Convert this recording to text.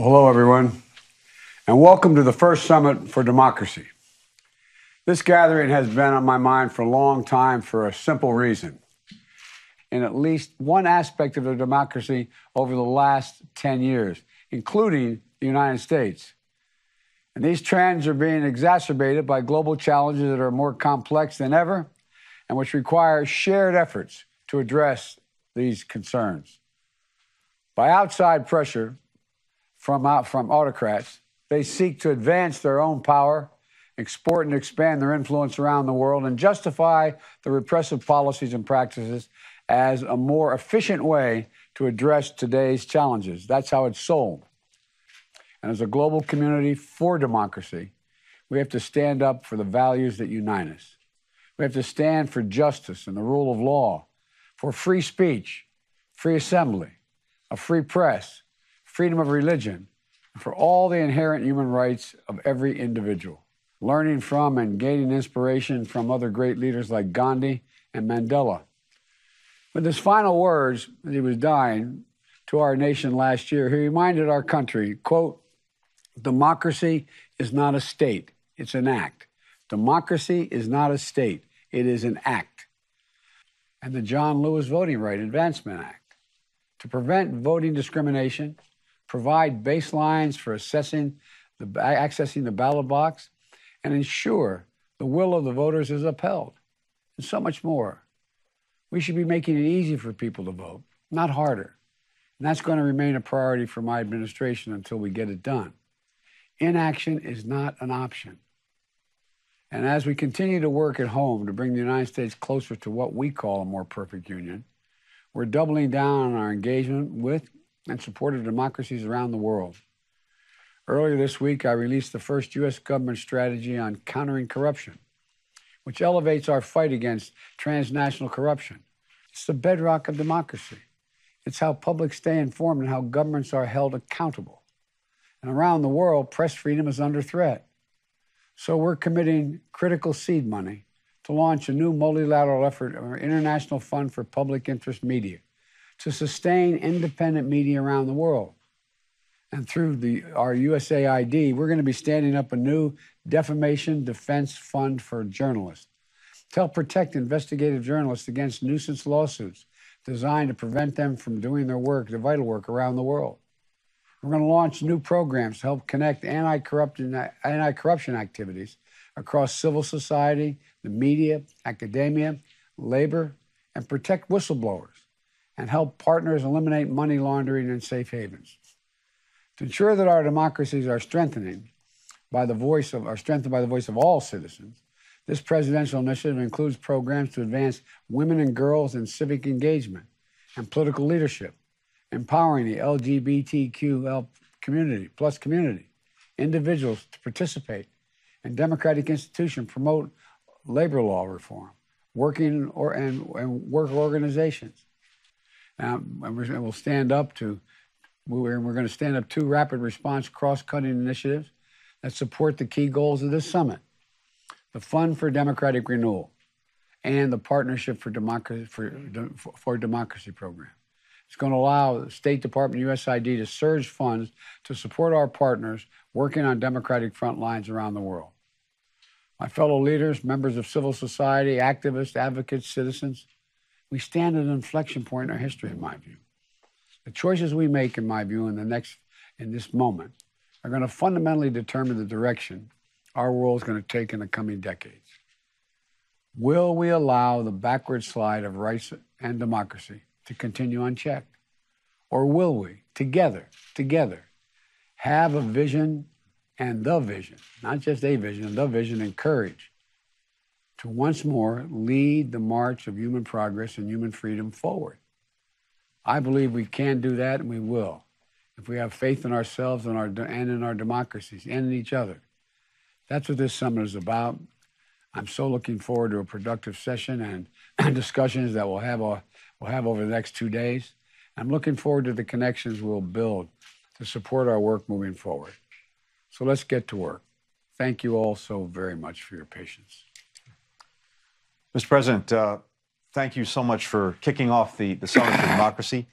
Well, hello, everyone, and welcome to the first Summit for Democracy. This gathering has been on my mind for a long time for a simple reason. In at least one aspect of the democracy over the last 10 years, including the United States. And these trends are being exacerbated by global challenges that are more complex than ever and which require shared efforts to address these concerns. By outside pressure, from, from autocrats. They seek to advance their own power, export and expand their influence around the world, and justify the repressive policies and practices as a more efficient way to address today's challenges. That's how it's sold. And as a global community for democracy, we have to stand up for the values that unite us. We have to stand for justice and the rule of law, for free speech, free assembly, a free press, freedom of religion, for all the inherent human rights of every individual. Learning from and gaining inspiration from other great leaders like Gandhi and Mandela. With his final words, as he was dying to our nation last year, he reminded our country, quote, democracy is not a state, it's an act. Democracy is not a state, it is an act. And the John Lewis Voting Right Advancement Act to prevent voting discrimination provide baselines for assessing the, accessing the ballot box, and ensure the will of the voters is upheld, and so much more. We should be making it easy for people to vote, not harder. And that's going to remain a priority for my administration until we get it done. Inaction is not an option. And as we continue to work at home to bring the United States closer to what we call a more perfect union, we're doubling down on our engagement with and support of democracies around the world. Earlier this week, I released the first U.S. government strategy on countering corruption, which elevates our fight against transnational corruption. It's the bedrock of democracy. It's how publics stay informed and how governments are held accountable. And around the world, press freedom is under threat. So we're committing critical seed money to launch a new multilateral effort, our International Fund for Public Interest Media to sustain independent media around the world. And through the, our USAID, we're going to be standing up a new defamation defense fund for journalists to help protect investigative journalists against nuisance lawsuits designed to prevent them from doing their work, their vital work around the world. We're going to launch new programs to help connect anti-corruption, anti-corruption activities across civil society, the media, academia, labor, and protect whistleblowers and help partners eliminate money laundering and safe havens. To ensure that our democracies are strengthening by the voice of are strengthened by the voice of all citizens, this presidential initiative includes programs to advance women and girls in civic engagement and political leadership, empowering the LGBTQ community plus community, individuals to participate in democratic institutions, promote labor law reform, working or and, and work organizations, and we'll stand up to, we're, we're going to stand up two rapid response cross cutting initiatives that support the key goals of this summit the Fund for Democratic Renewal and the Partnership for, for, for Democracy program. It's going to allow the State Department USID to surge funds to support our partners working on democratic front lines around the world. My fellow leaders, members of civil society, activists, advocates, citizens, we stand at an inflection point in our history, in my view. The choices we make, in my view, in the next, in this moment, are going to fundamentally determine the direction our world is going to take in the coming decades. Will we allow the backward slide of rights and democracy to continue unchecked? Or will we, together, together, have a vision and the vision, not just a vision, the vision and courage to once more lead the march of human progress and human freedom forward. I believe we can do that and we will if we have faith in ourselves and, our, and in our democracies and in each other. That's what this summit is about. I'm so looking forward to a productive session and discussions that we'll have, a, uh, we'll have over the next two days. I'm looking forward to the connections we'll build to support our work moving forward. So let's get to work. Thank you all so very much for your patience. Mr. President, uh, thank you so much for kicking off the, the Summit for Democracy.